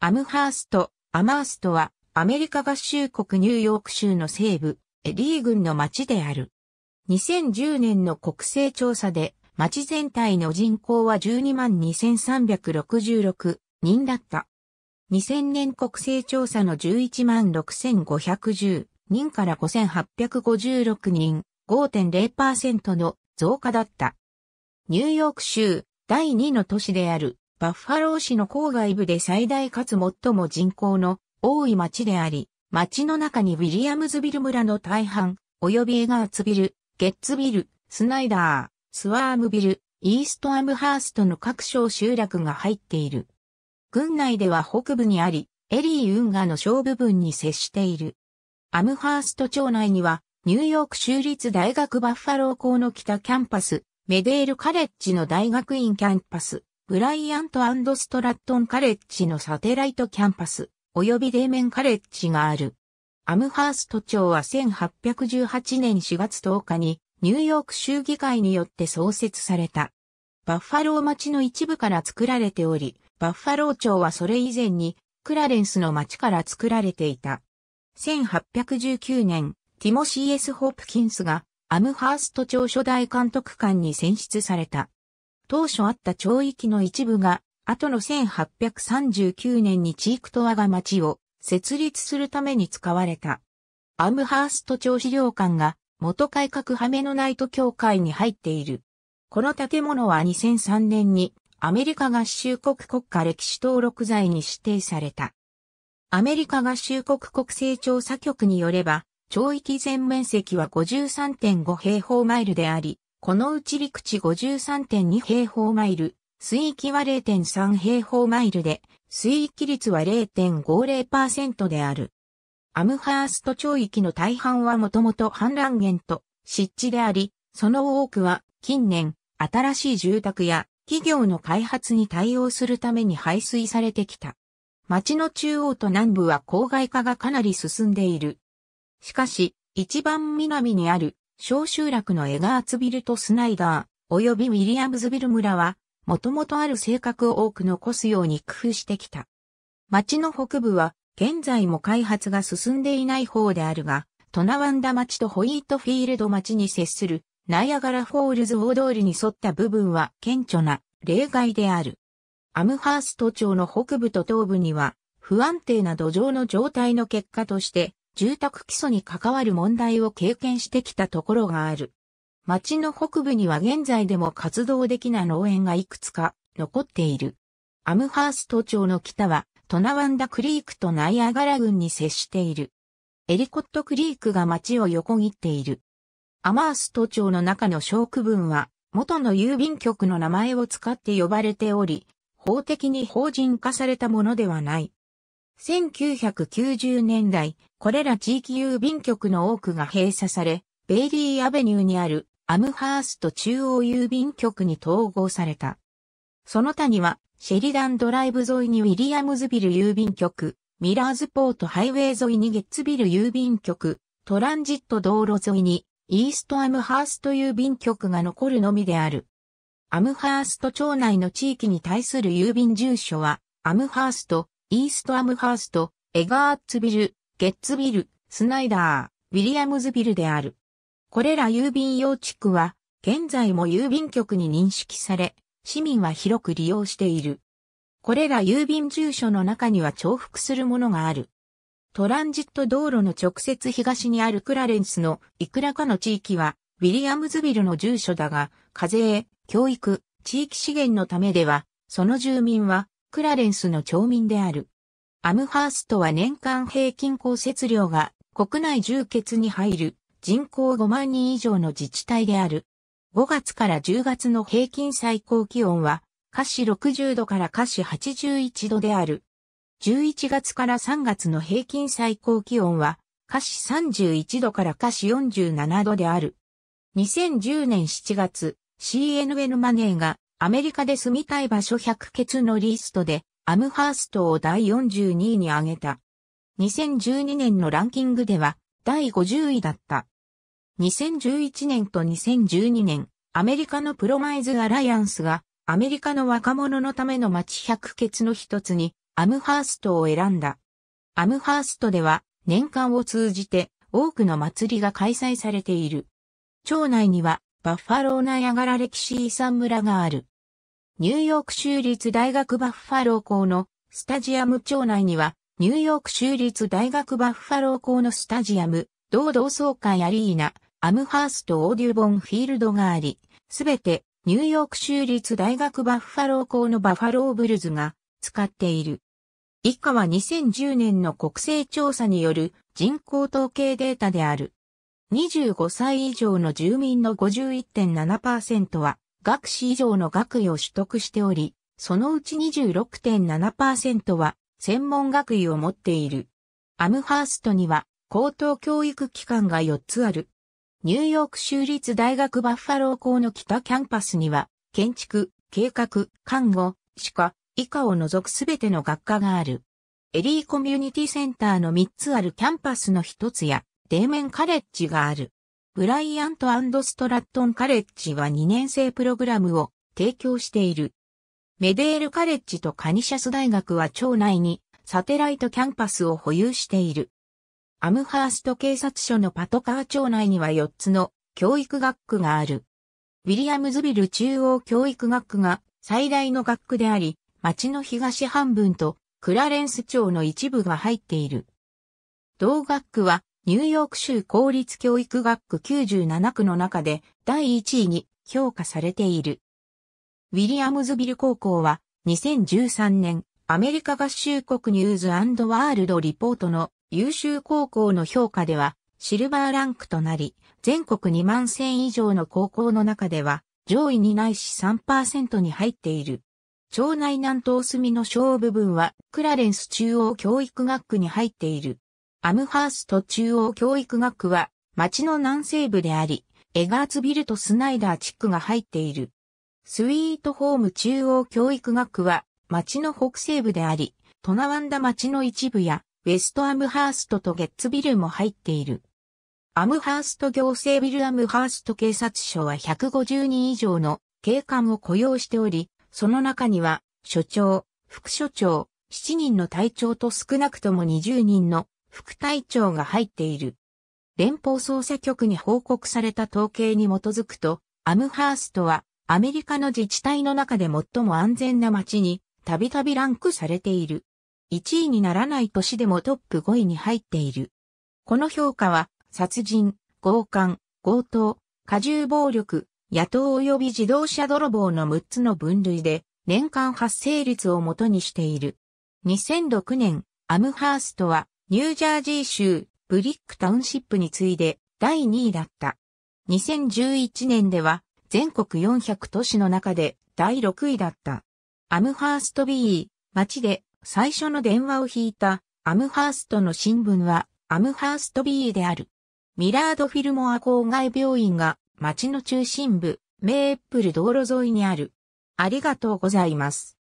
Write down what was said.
アムハースト、アマーストは、アメリカ合衆国ニューヨーク州の西部、エリー郡の町である。2010年の国勢調査で、町全体の人口は12万2366人だった。2000年国勢調査の11万6510人から5856人、5.0%の増加だった。ニューヨーク州第2の都市であるバッファロー市の郊外部で最大かつ最も人口の多い町であり、町の中にウィリアムズビル村の大半、及びエガーツビル、ゲッツビル、スナイダー、スワームビル、イーストアムハーストの各小集落が入っている。郡内では北部にあり、エリー運河の小部分に接している。アムハースト町内には、ニューヨーク州立大学バッファロー校の北キャンパス、メデールカレッジの大学院キャンパス、ブライアントストラットンカレッジのサテライトキャンパス、及びデーメンカレッジがある。アムハースト町は1818年4月10日にニューヨーク州議会によって創設された。バッファロー町の一部から作られており、バッファロー町はそれ以前にクラレンスの町から作られていた。1819年、ティモシー・エス・ホープキンスがアムハースト町初代監督官に選出された。当初あった町域の一部が、後の1839年にチークトワが町を設立するために使われた。アムハースト町資料館が元改革ハメのナイト協会に入っている。この建物は2003年にアメリカ合衆国国家歴史登録財に指定された。アメリカ合衆国国勢調査局によれば、町域全面積は53.5平方マイルであり、このうち陸地53.2平方マイル、水域は0.3平方マイルで、水域率は0.50%である。アムハースト町域の大半はもともと氾濫源と湿地であり、その多くは近年新しい住宅や企業の開発に対応するために排水されてきた。町の中央と南部は郊外化がかなり進んでいる。しかし、一番南にある小集落のエガーツビルとスナイダー、及びウィリアムズビル村は、もともとある性格を多く残すように工夫してきた。町の北部は、現在も開発が進んでいない方であるが、トナワンダ町とホイートフィールド町に接する、ナイアガラフォールズ大通りに沿った部分は顕著な例外である。アムハースト町の北部と東部には、不安定な土壌の状態の結果として、住宅基礎に関わる問題を経験してきたところがある。町の北部には現在でも活動的な農園がいくつか残っている。アムハースト町の北はトナワンダクリークとナイアガラ郡に接している。エリコットクリークが町を横切っている。アマースト町の中の小区分は元の郵便局の名前を使って呼ばれており、法的に法人化されたものではない。1990年代、これら地域郵便局の多くが閉鎖され、ベイリーアベニューにあるアムハースト中央郵便局に統合された。その他には、シェリダンドライブ沿いにウィリアムズビル郵便局、ミラーズポートハイウェイ沿いにゲッツビル郵便局、トランジット道路沿いにイーストアムハースト郵便局が残るのみである。アムハースト町内の地域に対する郵便住所は、アムハースト、イーストアムハースト、エガーッツビル、ゲッツビル、スナイダー、ウィリアムズビルである。これら郵便用地区は、現在も郵便局に認識され、市民は広く利用している。これら郵便住所の中には重複するものがある。トランジット道路の直接東にあるクラレンスのいくらかの地域は、ウィリアムズビルの住所だが、課税、教育、地域資源のためでは、その住民はクラレンスの町民である。アムハーストは年間平均降雪量が国内充血に入る人口5万人以上の自治体である。5月から10月の平均最高気温は、華氏60度から華氏81度である。11月から3月の平均最高気温は、華氏31度から華氏47度である。2010年7月、CNN マネーがアメリカで住みたい場所100のリストで、アムハーストを第42位に挙げた。2012年のランキングでは、第50位だった。2011年と2012年、アメリカのプロマイズ・アライアンスが、アメリカの若者のための街100の一つに、アムハーストを選んだ。アムハーストでは、年間を通じて、多くの祭りが開催されている。町内には、バッファローナヤガラ歴史遺産村がある。ニューヨーク州立大学バッファロー校のスタジアム町内には、ニューヨーク州立大学バッファロー校のスタジアム、同同窓会アリーナ、アムハーストオーデュボンフィールドがあり、すべてニューヨーク州立大学バッファロー校のバッファローブルズが使っている。以下は2010年の国勢調査による人口統計データである。25歳以上の住民の51.7%は学士以上の学位を取得しており、そのうち26.7%は専門学位を持っている。アムハーストには高等教育機関が4つある。ニューヨーク州立大学バッファロー校の北キャンパスには、建築、計画、看護、歯科、以下を除くすべての学科がある。エリーコミュニティセンターの3つあるキャンパスの1つや、デーメンカレッジがある。ブライアントストラットンカレッジは2年生プログラムを提供している。メデールカレッジとカニシャス大学は町内にサテライトキャンパスを保有している。アムハースト警察署のパトカー町内には4つの教育学区がある。ウィリアムズビル中央教育学区が最大の学区であり、町の東半分とクラレンス町の一部が入っている。同学区はニューヨーク州公立教育学区97区の中で第1位に評価されている。ウィリアムズビル高校は2013年アメリカ合衆国ニューズワールドリポートの優秀高校の評価ではシルバーランクとなり、全国2万1000以上の高校の中では上位にないし3%に入っている。町内南東隅の小部分はクラレンス中央教育学区に入っている。アムハースト中央教育学区は町の南西部であり、エガーツビルとスナイダー地区が入っている。スイートホーム中央教育学区は町の北西部であり、トナワンダ町の一部やウェストアムハーストとゲッツビルも入っている。アムハースト行政ビルアムハースト警察署は150人以上の警官を雇用しており、その中には、所長、副所長、7人の隊長と少なくとも20人の副隊長が入っている。連邦捜査局に報告された統計に基づくと、アムハーストはアメリカの自治体の中で最も安全な街にたびたびランクされている。1位にならない年でもトップ5位に入っている。この評価は、殺人、強姦、強盗、過重暴力、野党及び自動車泥棒の6つの分類で、年間発生率をもとにしている。2006年、アムハーストはニュージャージー州ブリックタウンシップに次いで第2位だった。2011年では全国400都市の中で第6位だった。アムハーストビー、町で最初の電話を引いたアムハーストの新聞はアムハーストビーである。ミラード・フィルモア郊外病院が町の中心部、メープル道路沿いにある。ありがとうございます。